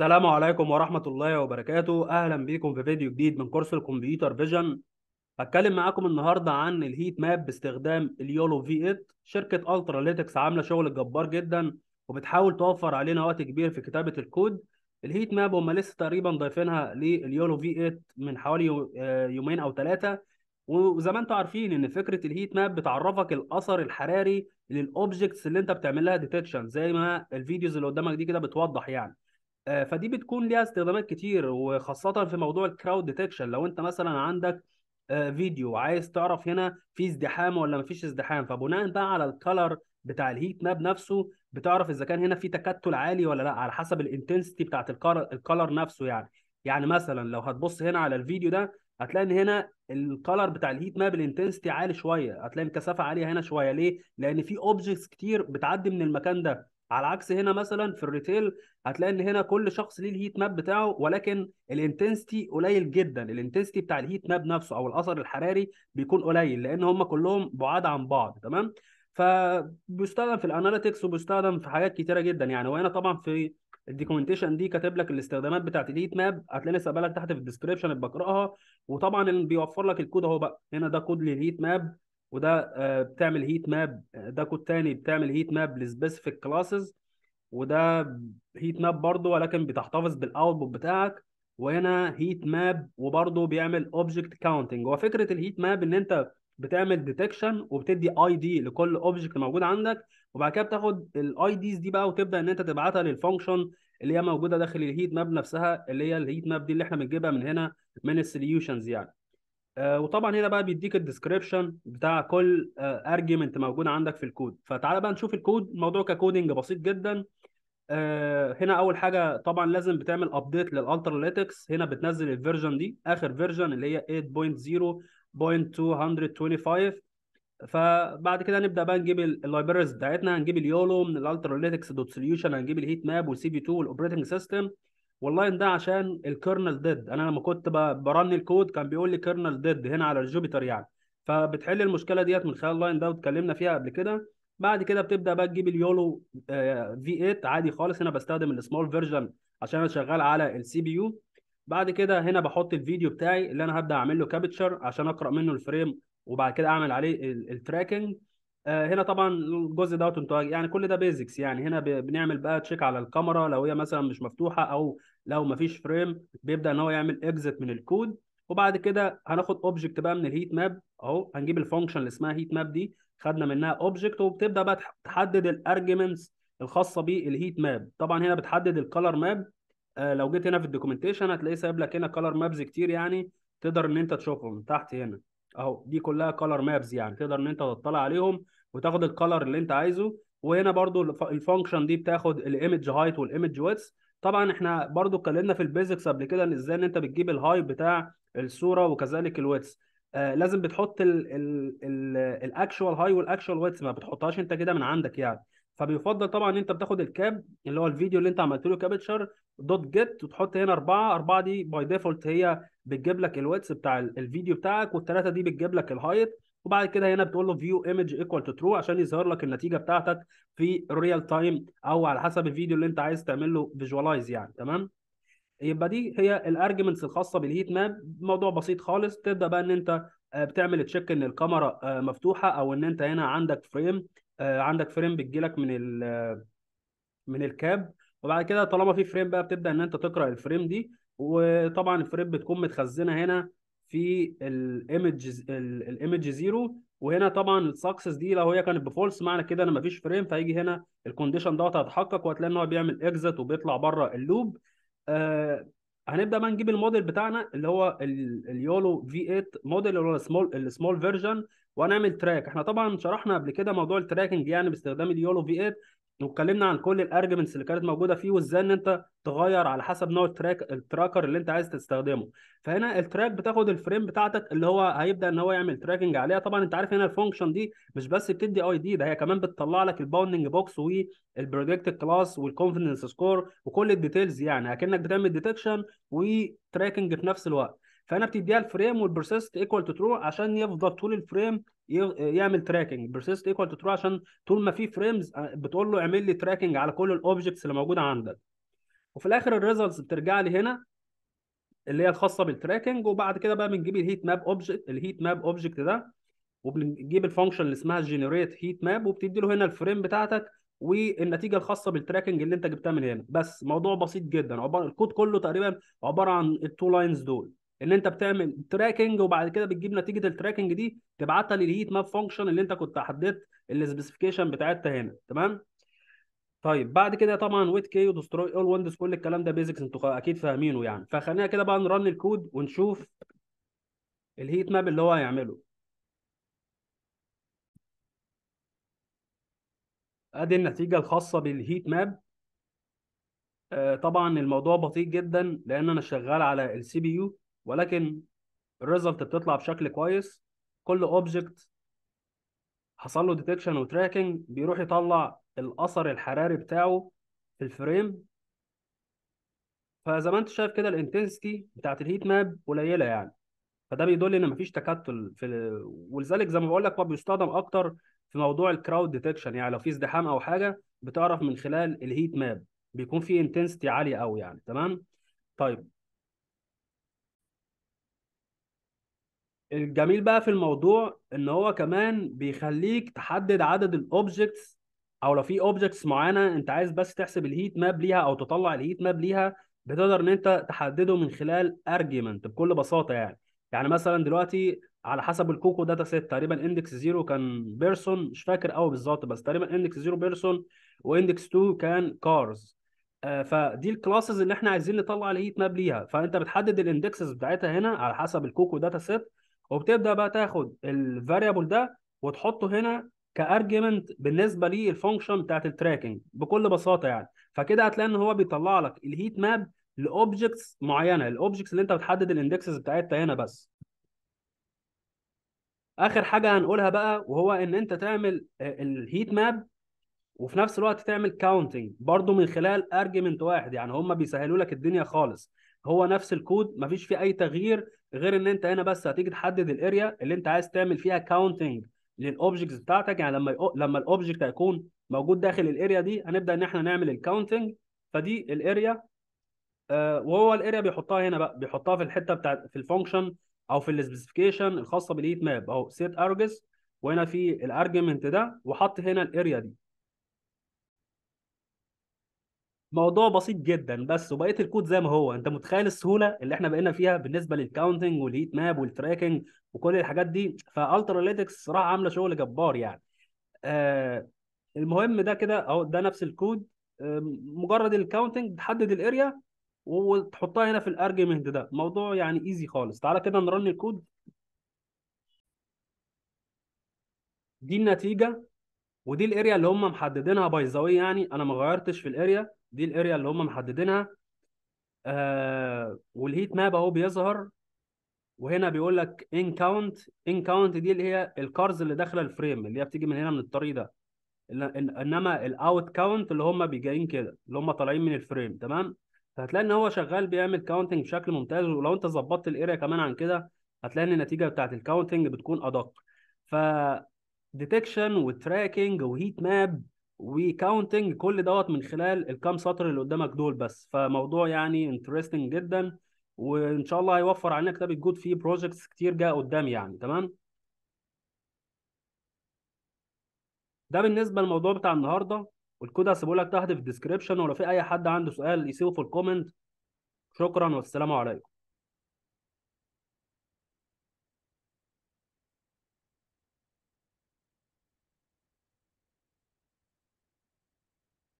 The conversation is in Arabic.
السلام عليكم ورحمة الله وبركاته أهلا بيكم في فيديو جديد من كورس الكمبيوتر فيجن هتكلم معاكم النهاردة عن الهيت ماب باستخدام اليولو في 8 شركة التراليتكس عاملة شغل جبار جدا وبتحاول توفر علينا وقت كبير في كتابة الكود الهيت ماب هما لسه تقريبا ضايفينها لليولو في 8 من حوالي آه، يومين أو ثلاثة وزي ما انتم عارفين ان فكره الهيت ماب بتعرفك الاثر الحراري للاوبجكتس اللي انت بتعمل لها ديتكشن زي ما الفيديوز اللي قدامك دي كده بتوضح يعني آه، فدي بتكون ليها استخدامات كتير وخاصة في موضوع الكراود ديتكشن لو انت مثلا عندك آه، فيديو عايز تعرف هنا في ازدحام ولا مفيش ازدحام فبناء بقى على الكالر بتاع الهيت ماب نفسه بتعرف اذا كان هنا في تكتل عالي ولا لا على حسب الانتنسيتي بتاعت الكالر نفسه يعني يعني مثلا لو هتبص هنا على الفيديو ده هتلاقي ان هنا الكالر بتاع الهيت ماب الانتنسيتي عالي شويه هتلاقي الكثافه عاليه هنا شويه ليه لان في اوبجكتس كتير بتعدي من المكان ده على عكس هنا مثلا في الريتيل هتلاقي ان هنا كل شخص ليه الهيت ماب بتاعه ولكن الانتنسيتي قليل جدا الانتنسيتي بتاع الهيت ماب نفسه او الاثر الحراري بيكون قليل لان هم كلهم بعاد عن بعض تمام فبيستخدم في الاناليتكس وبيستخدم في حاجات كتيره جدا يعني وهنا طبعا في الديكومنتيشن دي كاتب لك الاستخدامات بتاعت الهيت ماب هتلاقي لسه لك تحت في الديسكربشن اللي بقراها وطبعا بيوفر لك الكود اهو بقى هنا ده كود للهيت ماب وده آه، بتعمل هيت ماب ده كود تاني بتعمل هيت ماب لسبيسيفيك كلاسز وده هيت ماب برضه ولكن بتحتفظ بالاوتبوت بتاعك وهنا هيت ماب وبرضه بيعمل اوبجكت كاونتنج هو فكره الهيت ماب ان انت بتعمل ديتكشن وبتدي اي دي لكل اوبجكت موجود عندك وبعد كده بتاخد الاي ديز دي بقى وتبدا ان انت تبعتها للفانكشن اللي هي موجوده داخل الهيت ماب نفسها اللي هي الهيت ماب دي اللي احنا بنجيبها من هنا من السوليوشنز يعني آه، وطبعا هنا بقى بيديك الديسكريبشن بتاع كل ارجيومنت آه، موجود عندك في الكود فتعالى بقى نشوف الكود الموضوع ككودنج بسيط جدا آه، هنا اول حاجه طبعا لازم بتعمل ابديت للالتر ليتكس هنا بتنزل الفيرجن دي اخر فيرجن اللي هي 8.0.225 فبعد كده نبدا بقى نجيب اللايبرز بتاعتنا هنجيب اليولو من الالتراليتكس دوت سوليوشن هنجيب الهيت ماب والسي في 2 والاوبريتنج سيستم واللاين ده عشان الكيرنل ديد انا لما كنت برن الكود كان بيقول لي كيرنل ديد هنا على الجوبيتر يعني فبتحل المشكله ديت من خلال اللاين ده واتكلمنا فيها قبل كده بعد كده بتبدا بقى تجيب اليولو في آه، 8 عادي خالص هنا بستخدم السمول فيرجن عشان انا شغال على السي بي يو بعد كده هنا بحط الفيديو بتاعي اللي انا هبدا اعمل له كابتشر عشان اقرا منه الفريم وبعد كده اعمل عليه التراكنج آه، هنا طبعا الجزء دوت يعني كل ده بيزكس يعني هنا بنعمل بقى تشيك على الكاميرا لو هي مثلا مش مفتوحه او لو مفيش فريم بيبدا ان هو يعمل اكزت من الكود وبعد كده هناخد اوبجكت بقى من الهيت ماب اهو هنجيب الفانكشن اللي اسمها هيت ماب دي خدنا منها اوبجكت وبتبدا بقى تحدد الارجيومنتس الخاصه بالهيت ماب طبعا هنا بتحدد الكالر ماب آه لو جيت هنا في الدوكيومنتيشن هتلاقيه سايب لك هنا كالر مابز كتير يعني تقدر ان انت تشوفهم تحت هنا اهو دي كلها كالر مابز يعني تقدر ان انت تطلع عليهم وتاخد الكالر اللي انت عايزه وهنا برضو الفانكشن دي بتاخد الايمج هايت والايمج ويتس طبعا احنا برضو اتكلمنا في البيزكس قبل كده ان ازاي ان انت بتجيب الهاي بتاع الصوره وكذلك الويتس آه لازم بتحط الاكشوال هاي والاكشوال ويتس ما بتحطهاش انت كده من عندك يعني فبيفضل طبعا ان انت بتاخد الكاب اللي هو الفيديو اللي انت عملت له كابتشر دوت جيت وتحط هنا اربعه اربعه دي باي ديفولت هي بتجيب لك الويتس بتاع الفيديو بتاعك والثلاثه دي بتجيب لك الهايت وبعد كده هنا بتقول له فيو ايمج ايكوال تو ترو عشان يظهر لك النتيجه بتاعتك في ريال تايم او على حسب الفيديو اللي انت عايز تعمل له فيجوالايز يعني تمام يبقى دي هي الارجمنتس الخاصه بالهيت ماب موضوع بسيط خالص تبدا بقى ان انت آه، بتعمل تشيك ان الكاميرا آه، مفتوحه او ان انت هنا عندك فريم آه، عندك فريم بتجي لك من ال من الكاب وبعد كده طالما في فريم بقى بتبدا ان انت تقرا الفريم دي وطبعا الفريم بتكون متخزنه هنا في الايمج الايمج زيرو وهنا طبعا السكسس دي لو هي كانت بفولس معنى كده ان مفيش فريم فهيجي هنا الكونديشن دوت هيتحقق وهتلاقي ان هو بيعمل اكزت وبيطلع بره اللوب آه هنبدا بقى نجيب الموديل بتاعنا اللي هو اليولو في 8 موديل اللي هو السمول السمول فيرجن وهنعمل تراك احنا طبعا شرحنا قبل كده موضوع التراكنج يعني باستخدام اليولو في 8 واتكلمنا عن كل الارجمنتس اللي كانت موجوده فيه وازاي ان انت تغير على حسب نوع التراك التراكر اللي انت عايز تستخدمه فهنا التراك بتاخد الفريم بتاعتك اللي هو هيبدا ان هو يعمل تراكنج عليها طبعا انت عارف هنا الفانكشن دي مش بس بتدي اي دي ده هي كمان بتطلع لك الباوندنج بوكس والبريدكت كلاس والكونفدنس سكور وكل الديتيلز يعني اكنك بتعمل ديتكشن وتراكنج في نفس الوقت فهنا بتديها الفريم والبرسيست ايكوال تو ترو عشان يفضل طول الفريم يعمل تراكنج بيرسيست ايكوال تو ترو عشان طول ما في فريمز آه، بتقول له اعمل لي تراكنج على كل الاوبجكتس اللي موجوده عندك وفي الاخر الريزلتس بترجع لي هنا اللي هي الخاصه بالتراكنج وبعد كده بقى بنجيب الهيت ماب اوبجكت الهيت ماب اوبجكت ده وبنجيب الفانكشن اللي اسمها جنريت هيت ماب وبتدي له هنا الفريم بتاعتك والنتيجه الخاصه بالتراكنج اللي انت جبتها من هنا بس موضوع بسيط جدا عباره الكود كله تقريبا عباره عن التو لاينز دول ان انت بتعمل تراكنج وبعد كده بتجيب نتيجه التراكنج دي تبعتها للهيت ماب فانكشن اللي انت كنت حددت السبيسيفيكيشن بتاعتها هنا تمام طيب بعد كده طبعا ويت كي ودستروي اول ويندوز كل الكلام ده بيزكس انتوا اكيد فاهمينه يعني فخلينا كده بقى نرن الكود ونشوف الهيت ماب اللي هو هيعمله ادي النتيجه الخاصه بالهيت آه، ماب طبعا الموضوع بطيء جدا لان انا شغال على السي بي يو ولكن الريزلت بتطلع بشكل كويس كل اوبجكت حصل له ديتكشن وتراكنج بيروح يطلع الاثر الحراري بتاعه في الفريم فزي ما انت شايف كده الانتنسيتي بتاعت الهيت ماب قليله يعني فده بيدل ان مفيش تكتل في ال... ولذلك زي ما بقول لك هو بيستخدم اكتر في موضوع الكراود ديتكشن يعني لو في ازدحام او حاجه بتعرف من خلال الهيت ماب بيكون في انتنسيتي عاليه قوي يعني تمام طيب الجميل بقى في الموضوع ان هو كمان بيخليك تحدد عدد الاوبجكتس او لو في اوبجكتس معينه انت عايز بس تحسب الهيت ماب ليها او تطلع الهيت ماب ليها بتقدر ان انت تحدده من خلال ارجيومنت بكل بساطه يعني يعني مثلا دلوقتي على حسب الكوكو داتا سيت تقريبا اندكس 0 كان بيرسون مش فاكر قوي بالظبط بس تقريبا اندكس 0 بيرسون واندكس 2 كان كارز آه، فدي الكلاسز اللي احنا عايزين نطلع الهيت ماب ليها فانت بتحدد الاندكسز بتاعتها هنا على حسب الكوكو داتا سيت وبتبدا بقى تاخد الفاريبل ده وتحطه هنا كارجمنت بالنسبه للفانكشن بتاعت التراكنج بكل بساطه يعني فكده هتلاقي ان هو بيطلع لك الهيت ماب لاوبجكتس معينه الاوبجكتس اللي انت بتحدد الاندكسز بتاعتها هنا بس اخر حاجه هنقولها بقى وهو ان انت تعمل الهيت ماب وفي نفس الوقت تعمل كاونتنج برضو من خلال ارجمنت واحد يعني هم بيسهلوا لك الدنيا خالص هو نفس الكود مفيش فيه اي تغيير غير ان انت هنا بس هتيجي تحدد الاريا اللي انت عايز تعمل فيها كاونتنج للاوبجكتس بتاعتك يعني لما لما الاوبجكت هيكون موجود داخل الاريا دي هنبدا ان احنا نعمل الكاونتنج فدي الاريا آه وهو الاريا بيحطها هنا بقى بيحطها في الحته بتاعت في الفانكشن او في السبيسيفيكيشن الخاصه بالهيت ماب اهو سيت ارجس وهنا في الارجمنت ده وحط هنا الاريا دي موضوع بسيط جدا بس وبقيه الكود زي ما هو انت متخيل السهوله اللي احنا بقينا فيها بالنسبه للكاونتنج والهيت ماب والتراكنج وكل الحاجات دي فالتراليتكس صراحه عامله شغل جبار يعني آه المهم ده كده اهو ده نفس الكود آه مجرد الكاونتنج تحدد الاريا وتحطها هنا في الارجمنت ده موضوع يعني ايزي خالص تعالى كده نرن الكود دي النتيجه ودي الاريا اللي هم محددينها بايظاوي يعني انا ما غيرتش في الاريا دي الاريا اللي هم محددينها آه والهيت ماب اهو بيظهر وهنا بيقول لك ان كاونت ان كاونت دي اللي هي الكارز اللي داخله الفريم اللي هي بتيجي من هنا من الطريق ده انما الاوت كاونت اللي هم بيجايين كده اللي هم طالعين من الفريم تمام فهتلاقي ان هو شغال بيعمل كاونتنج بشكل ممتاز ولو انت ظبطت الاريا كمان عن كده هتلاقي ان النتيجه بتاعت الكاونتنج بتكون ادق ف ديتكشن وتراكنج وهيت ماب وكاونتنج كل دوت من خلال الكام سطر اللي قدامك دول بس فموضوع يعني انترستنج جدا وان شاء الله هيوفر علينا كتاب الجود فيه بروجكتس كتير جايه قدام يعني تمام ده بالنسبه للموضوع بتاع النهارده والكود هسيبه لك تحت في الديسكربشن ولو في اي حد عنده سؤال يسيبه في الكومنت شكرا والسلام عليكم